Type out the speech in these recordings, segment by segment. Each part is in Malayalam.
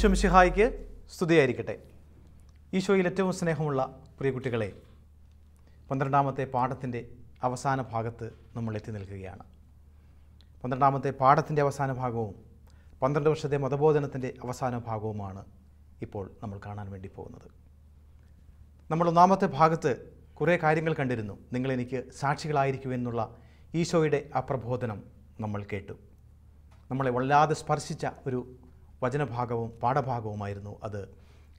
ഈശോ മിശിഹായിക്ക് സ്തുതിയായിരിക്കട്ടെ ഈശോയിൽ ഏറ്റവും സ്നേഹമുള്ള പ്രിയ കുട്ടികളെ പന്ത്രണ്ടാമത്തെ പാഠത്തിൻ്റെ അവസാന ഭാഗത്ത് നമ്മൾ എത്തി നിൽക്കുകയാണ് പന്ത്രണ്ടാമത്തെ പാഠത്തിൻ്റെ അവസാന ഭാഗവും പന്ത്രണ്ട് വർഷത്തെ മതബോധനത്തിൻ്റെ അവസാന ഭാഗവുമാണ് ഇപ്പോൾ നമ്മൾ കാണാൻ വേണ്ടി പോകുന്നത് നമ്മൾ ഒന്നാമത്തെ ഭാഗത്ത് കുറേ കാര്യങ്ങൾ കണ്ടിരുന്നു നിങ്ങളെനിക്ക് എന്നുള്ള ഈശോയുടെ അപ്രബോധനം നമ്മൾ കേട്ടു നമ്മളെ വല്ലാതെ സ്പർശിച്ച ഒരു വചനഭാഗവും പാഠഭാഗവുമായിരുന്നു അത്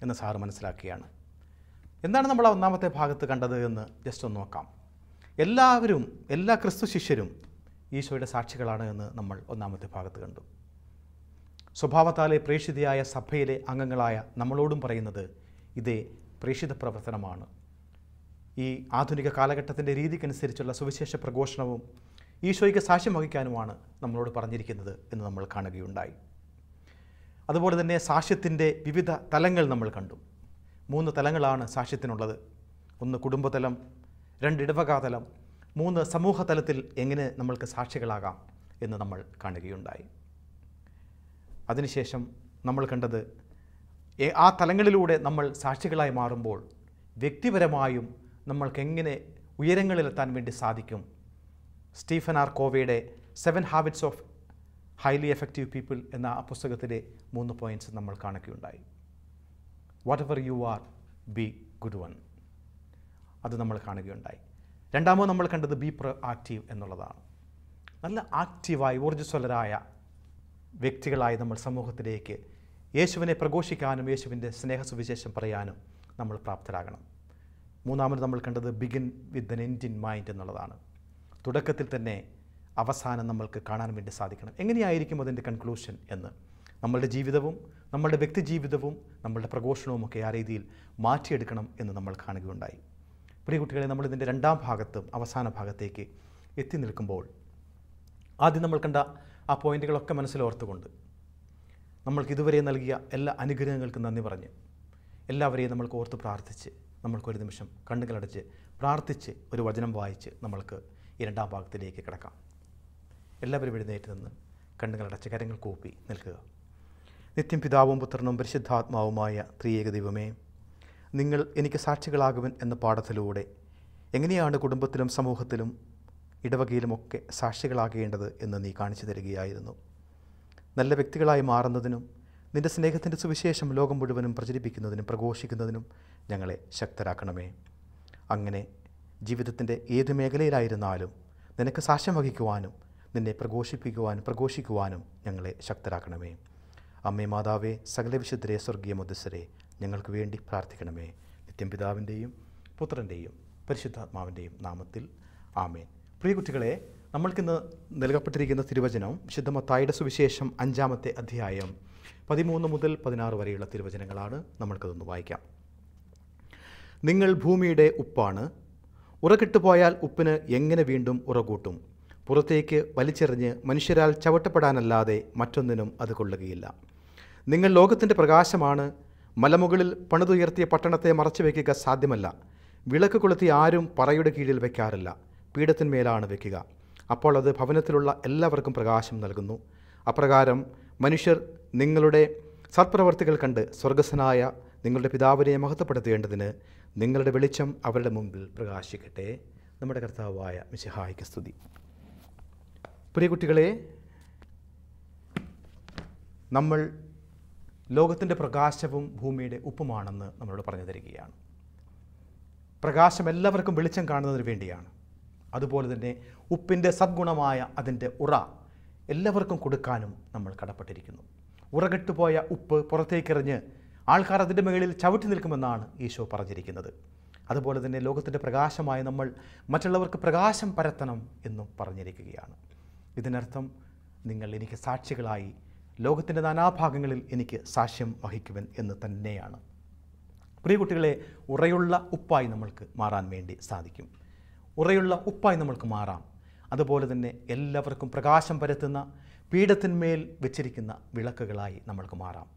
എന്ന് സാറ് മനസ്സിലാക്കിയാണ് എന്താണ് നമ്മൾ ഒന്നാമത്തെ ഭാഗത്ത് കണ്ടത് എന്ന് ജസ്റ്റ് ഒന്ന് നോക്കാം എല്ലാവരും എല്ലാ ക്രിസ്തു ശിഷ്യരും ഈശോയുടെ സാക്ഷികളാണ് എന്ന് നമ്മൾ ഒന്നാമത്തെ ഭാഗത്ത് കണ്ടു സ്വഭാവത്താലെ പ്രേഷിതയായ സഭയിലെ അംഗങ്ങളായ നമ്മളോടും പറയുന്നത് ഇതേ പ്രേഷിത പ്രവർത്തനമാണ് ഈ ആധുനിക കാലഘട്ടത്തിൻ്റെ രീതിക്കനുസരിച്ചുള്ള സുവിശേഷ പ്രഘോഷണവും ഈശോയ്ക്ക് സാക്ഷ്യം വഹിക്കാനുമാണ് നമ്മളോട് പറഞ്ഞിരിക്കുന്നത് എന്ന് നമ്മൾ കാണുകയുണ്ടായി അതുപോലെ തന്നെ സാക്ഷ്യത്തിൻ്റെ വിവിധ തലങ്ങൾ നമ്മൾ കണ്ടു മൂന്ന് തലങ്ങളാണ് സാക്ഷ്യത്തിനുള്ളത് ഒന്ന് കുടുംബതലം രണ്ട് ഇടവകാതലം മൂന്ന് സമൂഹതലത്തിൽ എങ്ങനെ നമ്മൾക്ക് സാക്ഷികളാകാം എന്ന് നമ്മൾ കാണുകയുണ്ടായി അതിനുശേഷം നമ്മൾ കണ്ടത് ആ തലങ്ങളിലൂടെ നമ്മൾ സാക്ഷികളായി മാറുമ്പോൾ വ്യക്തിപരമായും നമ്മൾക്കെങ്ങനെ ഉയരങ്ങളിലെത്താൻ വേണ്ടി സാധിക്കും സ്റ്റീഫൻ ആർ കോവയുടെ seven habits of highly effective people എന്ന ആ പുസ്തകത്തിലെ മൂന്ന് പോയിൻറ്റ്സ് നമ്മൾ കാണുകയുണ്ടായി whatever you are be good one അത് നമ്മൾ കാണുകയുണ്ടായി രണ്ടാമത് നമ്മൾ കണ്ടത് ബി പ്രോ ആക്റ്റീവ് എന്നുള്ളതാണ് നല്ല ആക്റ്റീവായി ഊർജ്ജസ്വലരായ വ്യക്തികളായി നമ്മൾ സമൂഹത്തിലേക്ക് യേശുവിനെ പ്രഘോഷിക്കാനും യേശുവിൻ്റെ സ്നേഹ സുവിശേഷം പറയാനും നമ്മൾ പ്രാപ്തരാകണം മൂന്നാമത് നമ്മൾ കണ്ടത് ബിഗിൻ വിത്ത് എൻ എൻജിൻ മൈൻഡ് എന്നുള്ളതാണ് തുടക്കത്തിൽ തന്നെ അവസാനം നമ്മൾക്ക് കാണാൻ വേണ്ടി സാധിക്കണം എങ്ങനെയായിരിക്കും അതിൻ്റെ കൺക്ലൂഷൻ എന്ന് നമ്മളുടെ ജീവിതവും നമ്മളുടെ വ്യക്തിജീവിതവും നമ്മളുടെ പ്രഘോഷണവും ഒക്കെ ആ രീതിയിൽ മാറ്റിയെടുക്കണം എന്ന് നമ്മൾ കാണുകയുണ്ടായി പ്രിയ കുട്ടികളെ നമ്മൾ രണ്ടാം ഭാഗത്തും അവസാന ഭാഗത്തേക്ക് എത്തി നിൽക്കുമ്പോൾ ആദ്യം നമ്മൾ കണ്ട ആ പോയിന്റുകളൊക്കെ മനസ്സിലോർത്തുകൊണ്ട് നമ്മൾക്ക് ഇതുവരെ നൽകിയ എല്ലാ അനുഗ്രഹങ്ങൾക്കും നന്ദി പറഞ്ഞ് എല്ലാവരെയും നമ്മൾക്ക് ഓർത്ത് പ്രാർത്ഥിച്ച് നമ്മൾക്കൊരു നിമിഷം കണ്ണുകളടച്ച് പ്രാർത്ഥിച്ച് ഒരു വചനം വായിച്ച് നമ്മൾക്ക് ഈ രണ്ടാം ഭാഗത്തിലേക്ക് കിടക്കാം എല്ലാവരും എഴുന്നേറ്റ് നിന്ന് കണ്ണുകളടച്ച് കരങ്ങൾ കൂപ്പി നിൽക്കുക നിത്യം പിതാവും പുത്രനും പരിശുദ്ധാത്മാവുമായ ത്രിയേക ദൈവമേ നിങ്ങൾ എനിക്ക് സാക്ഷികളാകുവൻ എന്ന പാഠത്തിലൂടെ എങ്ങനെയാണ് കുടുംബത്തിലും സമൂഹത്തിലും ഇടവകയിലുമൊക്കെ സാക്ഷികളാകേണ്ടത് എന്ന് നീ കാണിച്ചു തരികയായിരുന്നു നല്ല വ്യക്തികളായി മാറുന്നതിനും നിന്റെ സ്നേഹത്തിൻ്റെ സുവിശേഷം ലോകം മുഴുവനും പ്രചരിപ്പിക്കുന്നതിനും പ്രഘോഷിക്കുന്നതിനും ഞങ്ങളെ ശക്തരാക്കണമേ അങ്ങനെ ജീവിതത്തിൻ്റെ ഏത് മേഖലയിലായിരുന്നാലും നിനക്ക് സാക്ഷ്യം വഹിക്കുവാനും നിന്നെ പ്രഘോഷിപ്പിക്കുവാൻ പ്രഘോഷിക്കുവാനും ഞങ്ങളെ ശക്തരാക്കണമേ അമ്മേ മാതാവേ സകല വിശുദ്ധരെ സ്വർഗീയ മുദ്സരെ ഞങ്ങൾക്ക് വേണ്ടി പ്രാർത്ഥിക്കണമേ നിത്യം പിതാവിൻ്റെയും പുത്രൻ്റെയും പരിശുദ്ധാത്മാവിൻ്റെയും നാമത്തിൽ ആമേൻ പ്രിയ കുട്ടികളെ നമ്മൾക്കിന്ന് നൽകപ്പെട്ടിരിക്കുന്ന തിരുവചനം വിശുദ്ധ മത്തായിയുടെ സുവിശേഷം അഞ്ചാമത്തെ അധ്യായം പതിമൂന്ന് മുതൽ പതിനാറ് വരെയുള്ള തിരുവചനങ്ങളാണ് നമ്മൾക്കതൊന്ന് വായിക്കാം നിങ്ങൾ ഭൂമിയുടെ ഉപ്പാണ് ഉറകിട്ടുപോയാൽ ഉപ്പിന് എങ്ങനെ വീണ്ടും ഉറകൂട്ടും പുറത്തേക്ക് വലിച്ചെറിഞ്ഞ് മനുഷ്യരാൽ ചവിട്ടപ്പെടാനല്ലാതെ മറ്റൊന്നിനും അത് കൊള്ളുകയില്ല നിങ്ങൾ ലോകത്തിൻ്റെ പ്രകാശമാണ് മലമുകളിൽ പണിതുയർത്തിയ പട്ടണത്തെ വയ്ക്കുക സാധ്യമല്ല വിളക്ക് കൊളുത്തി ആരും പറയുടെ കീഴിൽ വെക്കാറില്ല പീഠത്തിന്മേലാണ് വെക്കുക അപ്പോൾ അത് ഭവനത്തിലുള്ള എല്ലാവർക്കും പ്രകാശം നൽകുന്നു അപ്രകാരം മനുഷ്യർ നിങ്ങളുടെ സത്പ്രവർത്തികൾ കണ്ട് സ്വർഗസ്സനായ നിങ്ങളുടെ പിതാവിനെ മഹത്വപ്പെടുത്തേണ്ടതിന് നിങ്ങളുടെ വെളിച്ചം അവരുടെ മുമ്പിൽ പ്രകാശിക്കട്ടെ നമ്മുടെ കർത്താവായ മിശിഹായിക്ക് സ്തുതി പ്രിയ കുട്ടികളെ നമ്മൾ ലോകത്തിൻ്റെ പ്രകാശവും ഭൂമിയുടെ ഉപ്പുമാണെന്ന് നമ്മളോട് പറഞ്ഞു തരികയാണ് പ്രകാശം എല്ലാവർക്കും വെളിച്ചം കാണുന്നതിന് വേണ്ടിയാണ് അതുപോലെ തന്നെ ഉപ്പിൻ്റെ സദ്ഗുണമായ അതിൻ്റെ ഉറ എല്ലാവർക്കും കൊടുക്കാനും നമ്മൾ കടപ്പെട്ടിരിക്കുന്നു ഉറകെട്ടുപോയ ഉപ്പ് പുറത്തേക്കെറിഞ്ഞ് ആൾക്കാർ അതിൻ്റെ മുകളിൽ ചവിട്ടി നിൽക്കുമെന്നാണ് ഈശോ പറഞ്ഞിരിക്കുന്നത് അതുപോലെ തന്നെ ലോകത്തിൻ്റെ പ്രകാശമായ നമ്മൾ മറ്റുള്ളവർക്ക് പ്രകാശം പരത്തണം എന്നും പറഞ്ഞിരിക്കുകയാണ് ഇതിനർത്ഥം നിങ്ങൾ എനിക്ക് സാക്ഷികളായി ലോകത്തിൻ്റെ നാനാഭാഗങ്ങളിൽ എനിക്ക് സാക്ഷ്യം വഹിക്കുവൻ എന്ന് തന്നെയാണ് പ്രിയ കുട്ടികളെ ഉറയുള്ള ഉപ്പായി നമ്മൾക്ക് മാറാൻ വേണ്ടി സാധിക്കും ഉറയുള്ള ഉപ്പായി നമ്മൾക്ക് മാറാം അതുപോലെ തന്നെ എല്ലാവർക്കും പ്രകാശം പരത്തുന്ന പീഠത്തിന്മേൽ വെച്ചിരിക്കുന്ന വിളക്കുകളായി നമ്മൾക്ക് മാറാം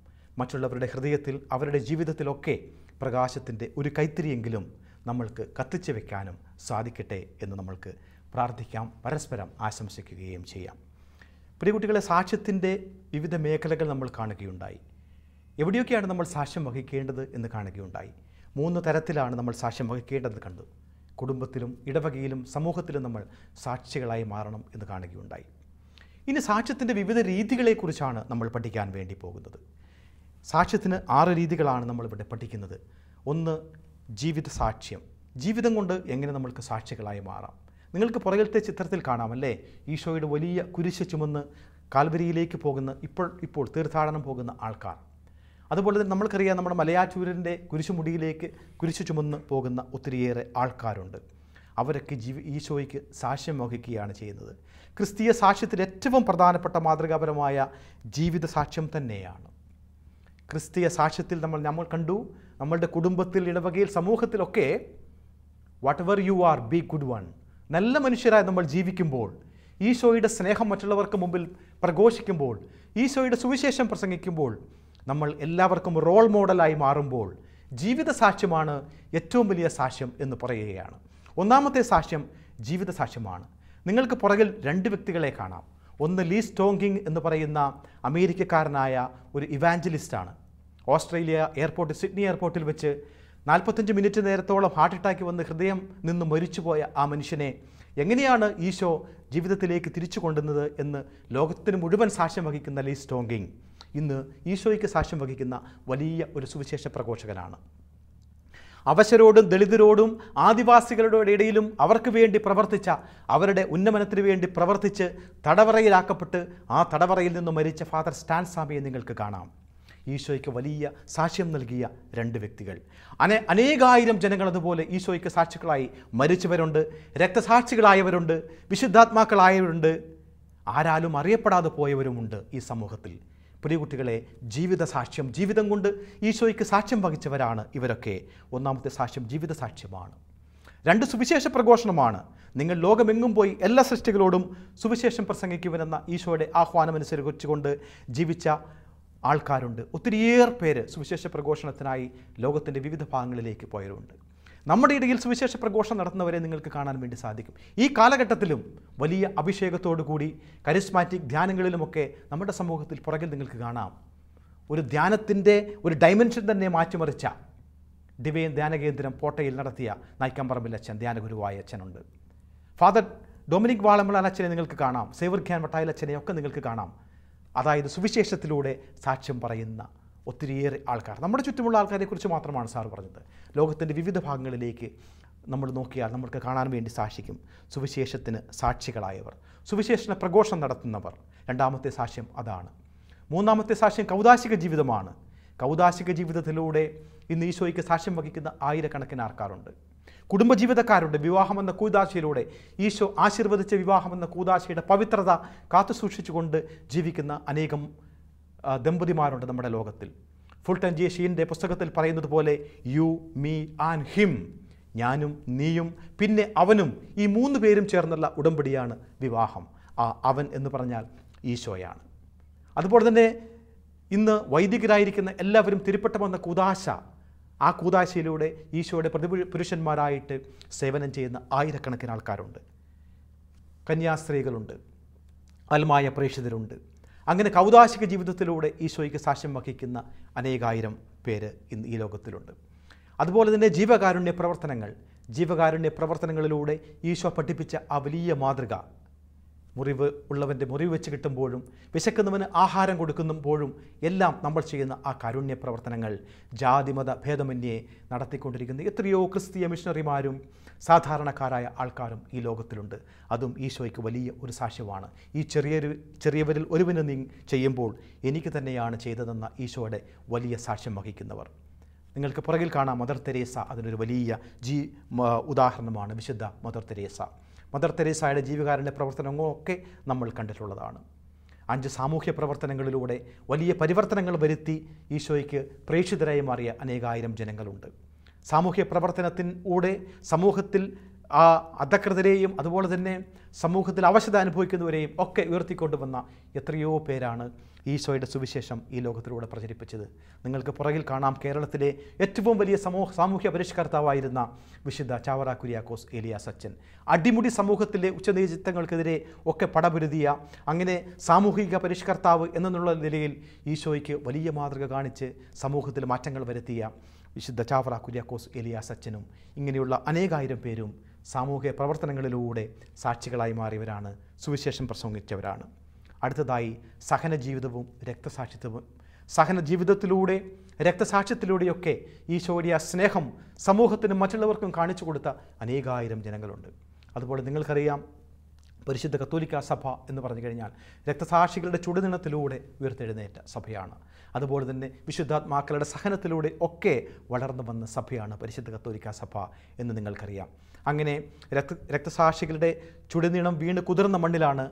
മറ്റുള്ളവരുടെ ഹൃദയത്തിൽ അവരുടെ ജീവിതത്തിലൊക്കെ പ്രകാശത്തിൻ്റെ ഒരു കൈത്തിരിയെങ്കിലും നമ്മൾക്ക് കത്തിച്ചു വെക്കാനും സാധിക്കട്ടെ എന്ന് നമ്മൾക്ക് പ്രാർത്ഥിക്കാം പരസ്പരം ആശംസിക്കുകയും ചെയ്യാം പ്രിയകുട്ടികളെ സാക്ഷ്യത്തിൻ്റെ വിവിധ മേഖലകൾ നമ്മൾ കാണുകയുണ്ടായി എവിടെയൊക്കെയാണ് നമ്മൾ സാക്ഷ്യം വഹിക്കേണ്ടത് എന്ന് കാണുകയുണ്ടായി മൂന്ന് തരത്തിലാണ് നമ്മൾ സാക്ഷ്യം വഹിക്കേണ്ടതെന്ന് കണ്ടു കുടുംബത്തിലും ഇടവകയിലും സമൂഹത്തിലും നമ്മൾ സാക്ഷികളായി മാറണം എന്ന് കാണുകയുണ്ടായി ഇനി സാക്ഷ്യത്തിൻ്റെ വിവിധ രീതികളെക്കുറിച്ചാണ് നമ്മൾ പഠിക്കാൻ വേണ്ടി പോകുന്നത് സാക്ഷ്യത്തിന് ആറ് രീതികളാണ് നമ്മളിവിടെ പഠിക്കുന്നത് ഒന്ന് ജീവിത സാക്ഷ്യം ജീവിതം കൊണ്ട് എങ്ങനെ നമ്മൾക്ക് സാക്ഷികളായി മാറാം നിങ്ങൾക്ക് പുറകിലത്തെ ചിത്രത്തിൽ കാണാമല്ലേ ഈശോയുടെ വലിയ കുരിശ് ചുമന്ന് കാൽവരിയിലേക്ക് പോകുന്ന ഇപ്പോൾ ഇപ്പോൾ തീർത്ഥാടനം പോകുന്ന ആൾക്കാർ അതുപോലെ തന്നെ നമ്മൾക്കറിയാം നമ്മുടെ മലയാറ്റൂരിൻ്റെ കുരിശുമുടിയിലേക്ക് കുരിശു ചുമന്ന് പോകുന്ന ഒത്തിരിയേറെ ആൾക്കാരുണ്ട് അവരൊക്കെ ജീവി ഈശോയ്ക്ക് സാക്ഷ്യം വഹിക്കുകയാണ് ചെയ്യുന്നത് ക്രിസ്തീയ സാക്ഷ്യത്തിൽ ഏറ്റവും പ്രധാനപ്പെട്ട മാതൃകാപരമായ ജീവിത സാക്ഷ്യം തന്നെയാണ് ക്രിസ്തീയ സാക്ഷ്യത്തിൽ നമ്മൾ നമ്മൾ കണ്ടു നമ്മളുടെ കുടുംബത്തിൽ ഇടവകയിൽ സമൂഹത്തിലൊക്കെ whatever you are be good one നല്ല മനുഷ്യരായി നമ്മൾ ജീവിക്കുമ്പോൾ ഈശോയുടെ സ്നേഹം മറ്റുള്ളവർക്ക് മുമ്പിൽ പ്രഘോഷിക്കുമ്പോൾ ഈശോയുടെ സുവിശേഷം പ്രസംഗിക്കുമ്പോൾ നമ്മൾ എല്ലാവർക്കും റോൾ മോഡലായി മാറുമ്പോൾ ജീവിത സാക്ഷ്യമാണ് ഏറ്റവും വലിയ സാക്ഷ്യം എന്ന് പറയുകയാണ് ഒന്നാമത്തെ സാക്ഷ്യം ജീവിത സാക്ഷ്യമാണ് നിങ്ങൾക്ക് പുറകിൽ രണ്ട് വ്യക്തികളെ കാണാം ഒന്ന് ലീ സ്റ്റോങ്കിങ് എന്ന് പറയുന്ന അമേരിക്കക്കാരനായ ഒരു ഇവാഞ്ചലിസ്റ്റാണ് ഓസ്ട്രേലിയ എയർപോർട്ട് സിഡ്നി എയർപോർട്ടിൽ വെച്ച് നാൽപ്പത്തഞ്ച് മിനിറ്റ് നേരത്തോളം ഹാർട്ട് അറ്റാക്ക് വന്ന് ഹൃദയം നിന്ന് മരിച്ചുപോയ ആ മനുഷ്യനെ എങ്ങനെയാണ് ഈശോ ജീവിതത്തിലേക്ക് തിരിച്ചു കൊണ്ടുവന്നത് എന്ന് ലോകത്തിന് മുഴുവൻ സാക്ഷ്യം വഹിക്കുന്ന ലീ സ്റ്റോങ്കിങ് ഇന്ന് ഈശോയ്ക്ക് സാക്ഷ്യം വഹിക്കുന്ന വലിയ ഒരു സുവിശേഷ പ്രഘോഷകനാണ് അവശരോടും ദളിതരോടും ആദിവാസികളുടെ ഇടയിലും അവർക്ക് വേണ്ടി പ്രവർത്തിച്ച അവരുടെ ഉന്നമനത്തിന് വേണ്ടി പ്രവർത്തിച്ച് തടവറയിലാക്കപ്പെട്ട് ആ തടവറയിൽ നിന്ന് മരിച്ച ഫാദർ സ്റ്റാൻസാമിയെ നിങ്ങൾക്ക് കാണാം ഈശോയ്ക്ക് വലിയ സാക്ഷ്യം നൽകിയ രണ്ട് വ്യക്തികൾ അനേ അനേകായിരം ജനങ്ങൾ അതുപോലെ ഈശോയ്ക്ക് സാക്ഷികളായി മരിച്ചവരുണ്ട് രക്തസാക്ഷികളായവരുണ്ട് വിശുദ്ധാത്മാക്കളായവരുണ്ട് ആരാലും അറിയപ്പെടാതെ പോയവരുമുണ്ട് ഈ സമൂഹത്തിൽ പ്രിയ കുട്ടികളെ ജീവിത സാക്ഷ്യം ജീവിതം കൊണ്ട് ഈശോയ്ക്ക് സാക്ഷ്യം വഹിച്ചവരാണ് ഇവരൊക്കെ ഒന്നാമത്തെ സാക്ഷ്യം ജീവിത സാക്ഷ്യമാണ് രണ്ട് സുവിശേഷ പ്രഘോഷണമാണ് നിങ്ങൾ ലോകമെങ്ങും പോയി എല്ലാ സൃഷ്ടികളോടും സുവിശേഷം പ്രസംഗിക്കുവനെന്ന ഈശോയുടെ ആഹ്വാനം ജീവിച്ച ആൾക്കാരുണ്ട് ഒത്തിരിയേറെ പേര് സുവിശേഷ പ്രഘോഷണത്തിനായി ലോകത്തിൻ്റെ വിവിധ ഭാഗങ്ങളിലേക്ക് പോയവരുണ്ട് നമ്മുടെ ഇടയിൽ സുവിശേഷ പ്രഘോഷണം നടത്തുന്നവരെ നിങ്ങൾക്ക് കാണാൻ വേണ്ടി സാധിക്കും ഈ കാലഘട്ടത്തിലും വലിയ അഭിഷേകത്തോടുകൂടി കരിസ്മാറ്റിക് ധ്യാനങ്ങളിലുമൊക്കെ നമ്മുടെ സമൂഹത്തിൽ പുറകിൽ നിങ്ങൾക്ക് കാണാം ഒരു ധ്യാനത്തിൻ്റെ ഒരു ഡൈമെൻഷൻ തന്നെ മാറ്റിമറിച്ച ദിവ്യൻ ധ്യാനകേന്ദ്രം കേന്ദ്രം നടത്തിയ നായിക്കമ്പറമ്പിൽ അച്ഛൻ ധ്യാനഗുരുവായ അച്ഛനുണ്ട് ഫാദർ ഡൊമിനിക് വാളമ്പിളാൻ അച്ഛനെ നിങ്ങൾക്ക് കാണാം സേവർ ഖ്യാൻ വട്ടായൽ അച്ഛനെയൊക്കെ ഒക്കെ നിങ്ങൾക്ക് കാണാം അതായത് സുവിശേഷത്തിലൂടെ സാക്ഷ്യം പറയുന്ന ഒത്തിരിയേറെ ആൾക്കാർ നമ്മുടെ ചുറ്റുമുള്ള ആൾക്കാരെക്കുറിച്ച് മാത്രമാണ് സാർ പറഞ്ഞത് ലോകത്തിൻ്റെ വിവിധ ഭാഗങ്ങളിലേക്ക് നമ്മൾ നോക്കിയാൽ നമുക്ക് കാണാൻ വേണ്ടി സാക്ഷിക്കും സുവിശേഷത്തിന് സാക്ഷികളായവർ സുവിശേഷന പ്രഘോഷം നടത്തുന്നവർ രണ്ടാമത്തെ സാക്ഷ്യം അതാണ് മൂന്നാമത്തെ സാക്ഷ്യം കൗതാശിക ജീവിതമാണ് കൗതാശിക ജീവിതത്തിലൂടെ ഇന്ന് ഈശോയ്ക്ക് സാക്ഷ്യം വഹിക്കുന്ന ആയിരക്കണക്കിന് ആൾക്കാരുണ്ട് കുടുംബജീവിതക്കാരുടെ വിവാഹമെന്ന കൂതാശയിലൂടെ ഈശോ ആശീർവദിച്ച വിവാഹമെന്ന കൂതാശയുടെ പവിത്രത കാത്തുസൂക്ഷിച്ചുകൊണ്ട് ജീവിക്കുന്ന അനേകം ദമ്പതിമാരുണ്ട് നമ്മുടെ ലോകത്തിൽ ഫുൾ ടൈം ജി ഷീൻ്റെ പുസ്തകത്തിൽ പറയുന്നത് പോലെ യു മീ ആൻഡ് ഹിം ഞാനും നീയും പിന്നെ അവനും ഈ മൂന്ന് പേരും ചേർന്നുള്ള ഉടമ്പടിയാണ് വിവാഹം ആ അവൻ എന്ന് പറഞ്ഞാൽ ഈശോയാണ് അതുപോലെ തന്നെ ഇന്ന് വൈദികരായിരിക്കുന്ന എല്ലാവരും തിരുപ്പെട്ടമെന്ന കുതാശ ആ കൂതാശയിലൂടെ ഈശോയുടെ പ്രതി പുരുഷന്മാരായിട്ട് സേവനം ചെയ്യുന്ന ആയിരക്കണക്കിന് ആൾക്കാരുണ്ട് കന്യാസ്ത്രീകളുണ്ട് അൽമായ പ്രേക്ഷിതരുണ്ട് അങ്ങനെ കൗതാശിക ജീവിതത്തിലൂടെ ഈശോയ്ക്ക് സാക്ഷ്യം വഹിക്കുന്ന അനേകായിരം പേര് ഇന്ന് ഈ ലോകത്തിലുണ്ട് അതുപോലെ തന്നെ ജീവകാരുണ്യ പ്രവർത്തനങ്ങൾ ജീവകാരുണ്യ പ്രവർത്തനങ്ങളിലൂടെ ഈശോ പഠിപ്പിച്ച ആ വലിയ മാതൃക മുറിവ് ഉള്ളവൻ്റെ മുറിവ് വെച്ച് കിട്ടുമ്പോഴും വിശക്കുന്നവന് ആഹാരം കൊടുക്കുമ്പോഴും എല്ലാം നമ്മൾ ചെയ്യുന്ന ആ കാരുണ്യ പ്രവർത്തനങ്ങൾ ജാതിമത ഭേദമന്യേ നടത്തിക്കൊണ്ടിരിക്കുന്ന എത്രയോ ക്രിസ്തീയ മിഷണറിമാരും സാധാരണക്കാരായ ആൾക്കാരും ഈ ലോകത്തിലുണ്ട് അതും ഈശോയ്ക്ക് വലിയ ഒരു സാക്ഷ്യമാണ് ഈ ചെറിയൊരു ചെറിയവരിൽ ഒരുവിന് നീ ചെയ്യുമ്പോൾ എനിക്ക് തന്നെയാണ് ചെയ്തതെന്ന ഈശോയുടെ വലിയ സാക്ഷ്യം വഹിക്കുന്നവർ നിങ്ങൾക്ക് പുറകിൽ കാണാം മദർ തെരേസ അതിനൊരു വലിയ ജീ ഉദാഹരണമാണ് വിശുദ്ധ മദർ തെരേസ മദർ തെരേസായുടെ ജീവകാരുടെ പ്രവർത്തനങ്ങളൊക്കെ നമ്മൾ കണ്ടിട്ടുള്ളതാണ് അഞ്ച് സാമൂഹ്യ പ്രവർത്തനങ്ങളിലൂടെ വലിയ പരിവർത്തനങ്ങൾ വരുത്തി ഈശോയ്ക്ക് പ്രേക്ഷിതരായി മാറിയ അനേകായിരം ജനങ്ങളുണ്ട് സാമൂഹ്യ പ്രവർത്തനത്തിലൂടെ സമൂഹത്തിൽ ആ അധകൃതരെയും അതുപോലെ തന്നെ സമൂഹത്തിൽ അവശത അനുഭവിക്കുന്നവരെയും ഒക്കെ വന്ന എത്രയോ പേരാണ് ഈശോയുടെ സുവിശേഷം ഈ ലോകത്തിലൂടെ പ്രചരിപ്പിച്ചത് നിങ്ങൾക്ക് പുറകിൽ കാണാം കേരളത്തിലെ ഏറ്റവും വലിയ സമൂഹ സാമൂഹ്യ പരിഷ്കർത്താവായിരുന്ന വിശുദ്ധ ചാവറ കുര്യാക്കോസ് ഏലിയ സച്ചൻ അടിമുടി സമൂഹത്തിലെ ഉച്ചനീചിത്വങ്ങൾക്കെതിരെ ഒക്കെ പടപുരുതിയ അങ്ങനെ സാമൂഹിക പരിഷ്കർത്താവ് എന്നുള്ള നിലയിൽ ഈശോയ്ക്ക് വലിയ മാതൃക കാണിച്ച് സമൂഹത്തിൽ മാറ്റങ്ങൾ വരുത്തിയ വിശുദ്ധ ചാവറ കുര്യാക്കോസ് ഏലിയ സച്ചനും ഇങ്ങനെയുള്ള അനേകായിരം പേരും സാമൂഹ്യ പ്രവർത്തനങ്ങളിലൂടെ സാക്ഷികളായി മാറിയവരാണ് സുവിശേഷം പ്രസംഗിച്ചവരാണ് അടുത്തതായി സഹന ജീവിതവും രക്തസാക്ഷിത്വവും സഹന ജീവിതത്തിലൂടെ രക്തസാക്ഷ്യത്തിലൂടെയൊക്കെ ഈശോയുടെ ആ സ്നേഹം സമൂഹത്തിനും മറ്റുള്ളവർക്കും കാണിച്ചു കൊടുത്ത അനേകായിരം ജനങ്ങളുണ്ട് അതുപോലെ നിങ്ങൾക്കറിയാം പരിശുദ്ധ കത്തോലിക്ക സഭ എന്ന് പറഞ്ഞു കഴിഞ്ഞാൽ രക്തസാക്ഷികളുടെ ചുടുനിണത്തിലൂടെ ഉയർത്തെഴുന്നേറ്റ സഭയാണ് അതുപോലെ തന്നെ വിശുദ്ധാത്മാക്കളുടെ സഹനത്തിലൂടെ ഒക്കെ വളർന്നു വന്ന സഭയാണ് പരിശുദ്ധ കത്തോലിക്ക സഭ എന്ന് നിങ്ങൾക്കറിയാം അങ്ങനെ രക്ത രക്തസാക്ഷികളുടെ ചുടുനീണം വീണ് കുതിർന്ന മണ്ണിലാണ്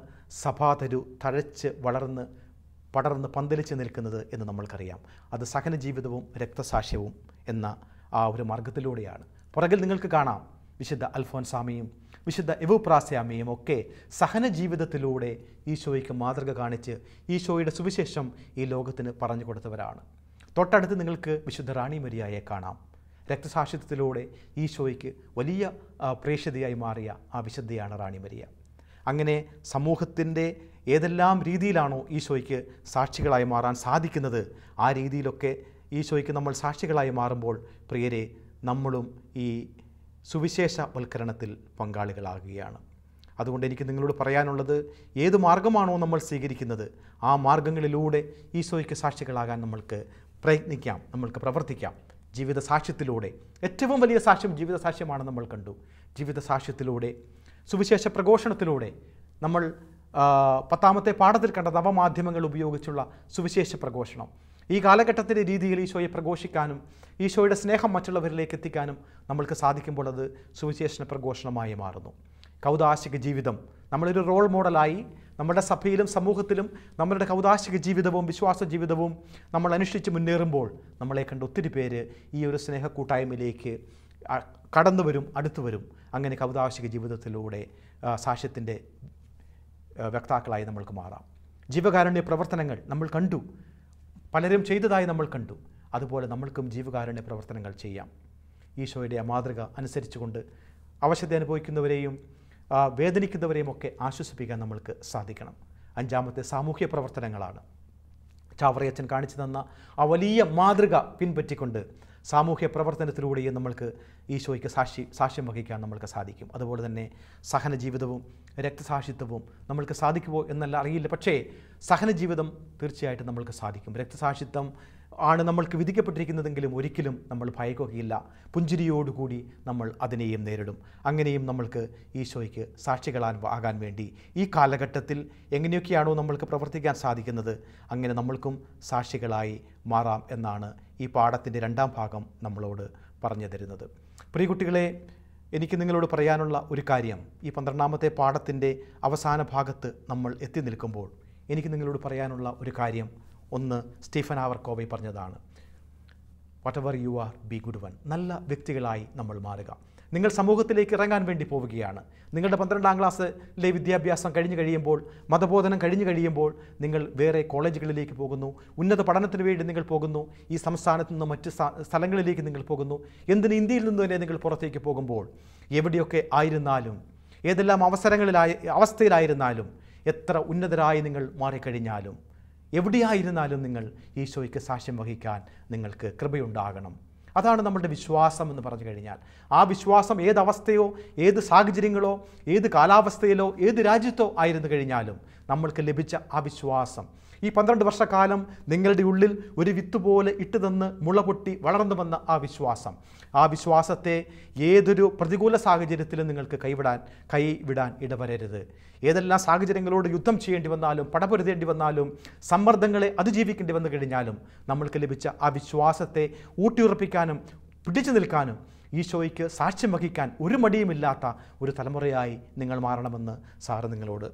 സഭാതരു തഴച്ച് വളർന്ന് പടർന്ന് പന്തലിച്ച് നിൽക്കുന്നത് എന്ന് നമ്മൾക്കറിയാം അത് സഹന ജീവിതവും രക്തസാക്ഷ്യവും എന്ന ആ ഒരു മാർഗത്തിലൂടെയാണ് പുറകിൽ നിങ്ങൾക്ക് കാണാം വിശുദ്ധ അൽഫോൻസാമിയും വിശുദ്ധ എവുപ്രാസ്യാമിയും ഒക്കെ സഹന ജീവിതത്തിലൂടെ ഈശോയ്ക്ക് മാതൃക കാണിച്ച് ഈശോയുടെ സുവിശേഷം ഈ ലോകത്തിന് പറഞ്ഞു കൊടുത്തവരാണ് തൊട്ടടുത്ത് നിങ്ങൾക്ക് വിശുദ്ധ റാണി മരിയായെ കാണാം രക്തസാക്ഷിത്വത്തിലൂടെ ഈശോയ്ക്ക് വലിയ പ്രേക്ഷിതയായി മാറിയ ആ വിശുദ്ധയാണ് റാണി മരിയ അങ്ങനെ സമൂഹത്തിൻ്റെ ഏതെല്ലാം രീതിയിലാണോ ഈശോയ്ക്ക് സാക്ഷികളായി മാറാൻ സാധിക്കുന്നത് ആ രീതിയിലൊക്കെ ഈശോയ്ക്ക് നമ്മൾ സാക്ഷികളായി മാറുമ്പോൾ പ്രിയരെ നമ്മളും ഈ സുവിശേഷവൽക്കരണത്തിൽ പങ്കാളികളാകുകയാണ് അതുകൊണ്ട് എനിക്ക് നിങ്ങളോട് പറയാനുള്ളത് ഏത് മാർഗമാണോ നമ്മൾ സ്വീകരിക്കുന്നത് ആ മാർഗങ്ങളിലൂടെ ഈശോയ്ക്ക് സാക്ഷികളാകാൻ നമ്മൾക്ക് പ്രയത്നിക്കാം നമ്മൾക്ക് പ്രവർത്തിക്കാം ജീവിത സാക്ഷ്യത്തിലൂടെ ഏറ്റവും വലിയ സാക്ഷ്യം ജീവിത സാക്ഷ്യമാണ് നമ്മൾ കണ്ടു ജീവിത സാക്ഷ്യത്തിലൂടെ സുവിശേഷ പ്രഘോഷണത്തിലൂടെ നമ്മൾ പത്താമത്തെ പാഠത്തിൽ കണ്ട നവമാധ്യമങ്ങൾ ഉപയോഗിച്ചുള്ള സുവിശേഷ പ്രഘോഷണം ഈ കാലഘട്ടത്തിൻ്റെ രീതിയിൽ ഈശോയെ പ്രഘോഷിക്കാനും ഈശോയുടെ സ്നേഹം മറ്റുള്ളവരിലേക്ക് എത്തിക്കാനും നമ്മൾക്ക് സാധിക്കുമ്പോൾ അത് സുവിശേഷ പ്രഘോഷണമായി മാറുന്നു കൗതാശിക ജീവിതം നമ്മളൊരു റോൾ മോഡലായി നമ്മുടെ സഭയിലും സമൂഹത്തിലും നമ്മളുടെ കൗതാശിക ജീവിതവും വിശ്വാസ ജീവിതവും നമ്മൾ അനുഷ്ഠിച്ച് മുന്നേറുമ്പോൾ നമ്മളെ കണ്ട് ഒത്തിരി പേര് ഈ ഒരു സ്നേഹക്കൂട്ടായ്മയിലേക്ക് കടന്നു വരും അടുത്തു വരും അങ്ങനെ കൗതാശിക ജീവിതത്തിലൂടെ സാക്ഷ്യത്തിൻ്റെ വ്യക്താക്കളായി നമ്മൾക്ക് മാറാം ജീവകാരുണ്യ പ്രവർത്തനങ്ങൾ നമ്മൾ കണ്ടു പലരും ചെയ്തതായി നമ്മൾ കണ്ടു അതുപോലെ നമ്മൾക്കും ജീവകാരുണ്യ പ്രവർത്തനങ്ങൾ ചെയ്യാം ഈശോയുടെ മാതൃക അനുസരിച്ചുകൊണ്ട് അവശത അനുഭവിക്കുന്നവരെയും ഒക്കെ ആശ്വസിപ്പിക്കാൻ നമ്മൾക്ക് സാധിക്കണം അഞ്ചാമത്തെ സാമൂഹ്യ പ്രവർത്തനങ്ങളാണ് ചാവറയച്ചൻ കാണിച്ചു തന്ന ആ വലിയ മാതൃക പിൻപറ്റിക്കൊണ്ട് സാമൂഹ്യ പ്രവർത്തനത്തിലൂടെയും നമ്മൾക്ക് ഈശോയ്ക്ക് സാക്ഷി സാക്ഷ്യം വഹിക്കാൻ നമ്മൾക്ക് സാധിക്കും അതുപോലെ തന്നെ സഹന ജീവിതവും രക്തസാക്ഷിത്വവും നമ്മൾക്ക് സാധിക്കുമോ എന്നല്ല അറിയില്ല പക്ഷേ സഹന ജീവിതം തീർച്ചയായിട്ടും നമ്മൾക്ക് സാധിക്കും രക്തസാക്ഷിത്വം ആണ് നമ്മൾക്ക് വിധിക്കപ്പെട്ടിരിക്കുന്നതെങ്കിലും ഒരിക്കലും നമ്മൾ ഭയക്കുകയില്ല പുഞ്ചിരിയോടുകൂടി നമ്മൾ അതിനെയും നേരിടും അങ്ങനെയും നമ്മൾക്ക് ഈശോയ്ക്ക് സാക്ഷികളാൻ ആകാൻ വേണ്ടി ഈ കാലഘട്ടത്തിൽ എങ്ങനെയൊക്കെയാണോ നമ്മൾക്ക് പ്രവർത്തിക്കാൻ സാധിക്കുന്നത് അങ്ങനെ നമ്മൾക്കും സാക്ഷികളായി മാറാം എന്നാണ് ഈ പാഠത്തിൻ്റെ രണ്ടാം ഭാഗം നമ്മളോട് പറഞ്ഞു തരുന്നത് കുട്ടികളെ എനിക്ക് നിങ്ങളോട് പറയാനുള്ള ഒരു കാര്യം ഈ പന്ത്രണ്ടാമത്തെ പാഠത്തിൻ്റെ അവസാന ഭാഗത്ത് നമ്മൾ എത്തി നിൽക്കുമ്പോൾ എനിക്ക് നിങ്ങളോട് പറയാനുള്ള ഒരു കാര്യം ഒന്ന് സ്റ്റീഫൻ ആവർ കോവി പറഞ്ഞതാണ് whatever you are be good one നല്ല വ്യക്തികളായി നമ്മൾ മാറുക നിങ്ങൾ സമൂഹത്തിലേക്ക് ഇറങ്ങാൻ വേണ്ടി പോവുകയാണ് നിങ്ങളുടെ പന്ത്രണ്ടാം ക്ലാസ്സിലെ വിദ്യാഭ്യാസം കഴിഞ്ഞു കഴിയുമ്പോൾ മതബോധനം കഴിഞ്ഞു കഴിയുമ്പോൾ നിങ്ങൾ വേറെ കോളേജുകളിലേക്ക് പോകുന്നു ഉന്നത പഠനത്തിന് വേണ്ടി നിങ്ങൾ പോകുന്നു ഈ സംസ്ഥാനത്ത് നിന്ന് മറ്റ് സ്ഥലങ്ങളിലേക്ക് നിങ്ങൾ പോകുന്നു എന്തിന് ഇന്ത്യയിൽ നിന്ന് തന്നെ നിങ്ങൾ പുറത്തേക്ക് പോകുമ്പോൾ എവിടെയൊക്കെ ആയിരുന്നാലും ഏതെല്ലാം അവസരങ്ങളിലായി അവസ്ഥയിലായിരുന്നാലും എത്ര ഉന്നതരായി നിങ്ങൾ മാറിക്കഴിഞ്ഞാലും എവിടെയായിരുന്നാലും നിങ്ങൾ ഈശോയ്ക്ക് സാക്ഷ്യം വഹിക്കാൻ നിങ്ങൾക്ക് കൃപയുണ്ടാകണം അതാണ് നമ്മുടെ വിശ്വാസം എന്ന് പറഞ്ഞു കഴിഞ്ഞാൽ ആ വിശ്വാസം ഏതവസ്ഥയോ ഏത് സാഹചര്യങ്ങളോ ഏത് കാലാവസ്ഥയിലോ ഏത് രാജ്യത്തോ ആയിരുന്നു കഴിഞ്ഞാലും നമ്മൾക്ക് ലഭിച്ച ആ വിശ്വാസം ഈ പന്ത്രണ്ട് വർഷക്കാലം നിങ്ങളുടെ ഉള്ളിൽ ഒരു വിത്ത് പോലെ ഇട്ടുതന്ന് മുളപൊട്ടി വളർന്നു വന്ന ആ വിശ്വാസം ആ വിശ്വാസത്തെ ഏതൊരു പ്രതികൂല സാഹചര്യത്തിലും നിങ്ങൾക്ക് കൈവിടാൻ കൈവിടാൻ ഇടവരരുത് ഏതെല്ലാം സാഹചര്യങ്ങളോട് യുദ്ധം ചെയ്യേണ്ടി വന്നാലും പടപൊരുതേണ്ടി വന്നാലും സമ്മർദ്ദങ്ങളെ അതിജീവിക്കേണ്ടി വന്നു കഴിഞ്ഞാലും നമ്മൾക്ക് ലഭിച്ച ആ വിശ്വാസത്തെ ഊട്ടിയുറപ്പിക്കാനും പിടിച്ചു നിൽക്കാനും ഈശോയ്ക്ക് സാക്ഷ്യം വഹിക്കാൻ ഒരു മടിയുമില്ലാത്ത ഒരു തലമുറയായി നിങ്ങൾ മാറണമെന്ന് സാറ് നിങ്ങളോട്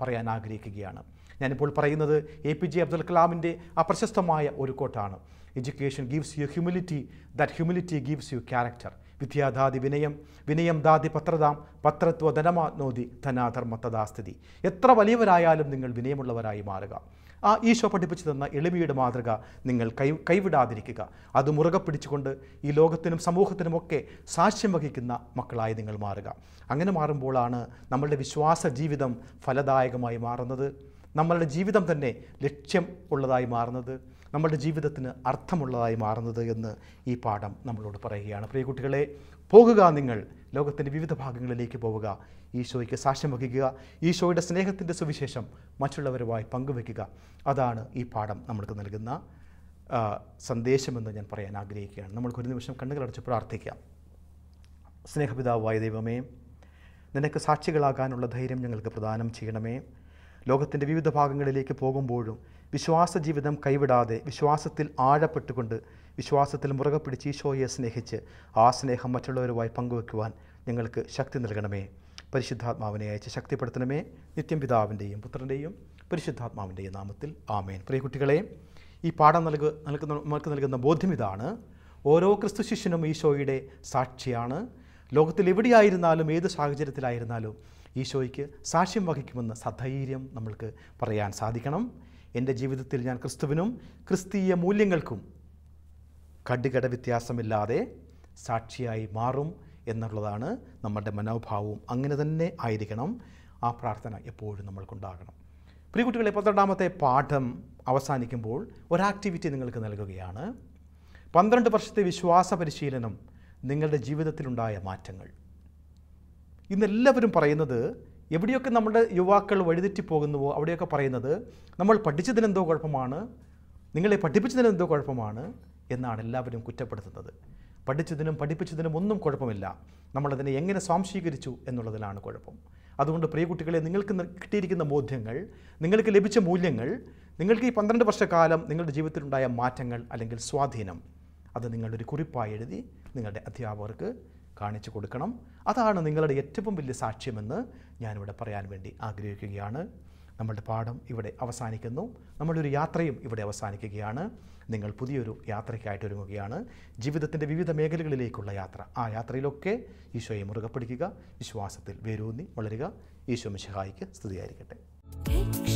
പറയാൻ ആഗ്രഹിക്കുകയാണ് ഞാനിപ്പോൾ പറയുന്നത് എ പി ജെ അബ്ദുൽ കലാമിൻ്റെ അപ്രശസ്തമായ ഒരു കോട്ടാണ് education gives you humility that humility gives you character വിദ്യാദാതി വിനയം വിനയം ദാതി പത്രതാം പത്രത്വ ധനമാനോതി ധനാധർമ്മത്തദാസ്ഥിതി എത്ര വലിയവരായാലും നിങ്ങൾ വിനയമുള്ളവരായി മാറുക ആ ഈശോ പഠിപ്പിച്ചു തന്ന എളിമയുടെ മാതൃക നിങ്ങൾ കൈ കൈവിടാതിരിക്കുക അത് മുറുകെ പിടിച്ചുകൊണ്ട് ഈ ലോകത്തിനും സമൂഹത്തിനുമൊക്കെ സാക്ഷ്യം വഹിക്കുന്ന മക്കളായി നിങ്ങൾ മാറുക അങ്ങനെ മാറുമ്പോഴാണ് നമ്മളുടെ വിശ്വാസ ജീവിതം ഫലദായകമായി മാറുന്നത് നമ്മളുടെ ജീവിതം തന്നെ ലക്ഷ്യം ഉള്ളതായി മാറുന്നത് നമ്മുടെ ജീവിതത്തിന് അർത്ഥമുള്ളതായി മാറുന്നത് എന്ന് ഈ പാഠം നമ്മളോട് പറയുകയാണ് പ്രിയ കുട്ടികളെ പോകുക നിങ്ങൾ ലോകത്തിൻ്റെ വിവിധ ഭാഗങ്ങളിലേക്ക് പോവുക ഈശോയ്ക്ക് സാക്ഷ്യം വഹിക്കുക ഈശോയുടെ സ്നേഹത്തിൻ്റെ സുവിശേഷം മറ്റുള്ളവരുമായി പങ്കുവയ്ക്കുക അതാണ് ഈ പാഠം നമ്മൾക്ക് നൽകുന്ന സന്ദേശമെന്ന് ഞാൻ പറയാൻ ആഗ്രഹിക്കുകയാണ് നമ്മൾക്കൊരു നിമിഷം കണ്ണുകളടച്ച് പ്രാർത്ഥിക്കാം സ്നേഹപിതാവായ ദൈവമേ നിനക്ക് സാക്ഷികളാകാനുള്ള ധൈര്യം ഞങ്ങൾക്ക് പ്രദാനം ചെയ്യണമേ ലോകത്തിൻ്റെ വിവിധ ഭാഗങ്ങളിലേക്ക് പോകുമ്പോഴും വിശ്വാസ ജീവിതം കൈവിടാതെ വിശ്വാസത്തിൽ ആഴപ്പെട്ടുകൊണ്ട് വിശ്വാസത്തിൽ മുറുകെ പിടിച്ച് ഈശോയെ സ്നേഹിച്ച് ആ സ്നേഹം മറ്റുള്ളവരുമായി പങ്കുവെക്കുവാൻ ഞങ്ങൾക്ക് ശക്തി നൽകണമേ പരിശുദ്ധാത്മാവിനെ അയച്ച് ശക്തിപ്പെടുത്തണമേ നിത്യം പിതാവിൻ്റെയും പുത്രൻ്റെയും പരിശുദ്ധാത്മാവിൻ്റെയും നാമത്തിൽ ആമേൻ പ്രിയ കുട്ടികളെ ഈ പാഠം നൽകുക നൽകുന്ന നമുക്ക് നൽകുന്ന ബോധ്യം ഇതാണ് ഓരോ ക്രിസ്തു ശിഷ്യനും ഈശോയുടെ സാക്ഷിയാണ് ലോകത്തിൽ എവിടെയായിരുന്നാലും ഏത് സാഹചര്യത്തിലായിരുന്നാലും ഈശോയ്ക്ക് സാക്ഷ്യം വഹിക്കുമെന്ന് സധൈര്യം നമ്മൾക്ക് പറയാൻ സാധിക്കണം എൻ്റെ ജീവിതത്തിൽ ഞാൻ ക്രിസ്തുവിനും ക്രിസ്തീയ മൂല്യങ്ങൾക്കും കടുകട വ്യത്യാസമില്ലാതെ സാക്ഷിയായി മാറും എന്നുള്ളതാണ് നമ്മുടെ മനോഭാവവും അങ്ങനെ തന്നെ ആയിരിക്കണം ആ പ്രാർത്ഥന എപ്പോഴും നമ്മൾക്കുണ്ടാകണം കുട്ടികളെ പന്ത്രണ്ടാമത്തെ പാഠം അവസാനിക്കുമ്പോൾ ഒരാക്ടിവിറ്റി നിങ്ങൾക്ക് നൽകുകയാണ് പന്ത്രണ്ട് വർഷത്തെ വിശ്വാസ പരിശീലനം നിങ്ങളുടെ ജീവിതത്തിലുണ്ടായ മാറ്റങ്ങൾ ഇന്നെല്ലാവരും പറയുന്നത് എവിടെയൊക്കെ നമ്മുടെ യുവാക്കൾ വഴിതെറ്റി പോകുന്നുവോ അവിടെയൊക്കെ പറയുന്നത് നമ്മൾ പഠിച്ചതിനെന്തോ കുഴപ്പമാണ് നിങ്ങളെ പഠിപ്പിച്ചതിനെന്തോ കുഴപ്പമാണ് എന്നാണ് എല്ലാവരും കുറ്റപ്പെടുത്തുന്നത് പഠിച്ചതിനും പഠിപ്പിച്ചതിനും ഒന്നും കുഴപ്പമില്ല നമ്മളതിനെ എങ്ങനെ സ്വാംശീകരിച്ചു എന്നുള്ളതിലാണ് കുഴപ്പം അതുകൊണ്ട് പ്രിയ കുട്ടികളെ നിങ്ങൾക്ക് കിട്ടിയിരിക്കുന്ന ബോധ്യങ്ങൾ നിങ്ങൾക്ക് ലഭിച്ച മൂല്യങ്ങൾ നിങ്ങൾക്ക് ഈ പന്ത്രണ്ട് വർഷക്കാലം നിങ്ങളുടെ ജീവിതത്തിലുണ്ടായ മാറ്റങ്ങൾ അല്ലെങ്കിൽ സ്വാധീനം അത് നിങ്ങളൊരു കുറിപ്പായി എഴുതി നിങ്ങളുടെ അധ്യാപകർക്ക് കാണിച്ചു കൊടുക്കണം അതാണ് നിങ്ങളുടെ ഏറ്റവും വലിയ സാക്ഷ്യമെന്ന് ഞാനിവിടെ പറയാൻ വേണ്ടി ആഗ്രഹിക്കുകയാണ് നമ്മളുടെ പാഠം ഇവിടെ അവസാനിക്കുന്നു ഒരു യാത്രയും ഇവിടെ അവസാനിക്കുകയാണ് നിങ്ങൾ പുതിയൊരു യാത്രയ്ക്കായിട്ട് ഒരുങ്ങുകയാണ് ജീവിതത്തിൻ്റെ വിവിധ മേഖലകളിലേക്കുള്ള യാത്ര ആ യാത്രയിലൊക്കെ ഈശോയെ മുറുകെ പിടിക്കുക വിശ്വാസത്തിൽ വേരൂന്നി വളരുക ഈശോ മിശഹായിക്ക് സ്തുതിയായിരിക്കട്ടെ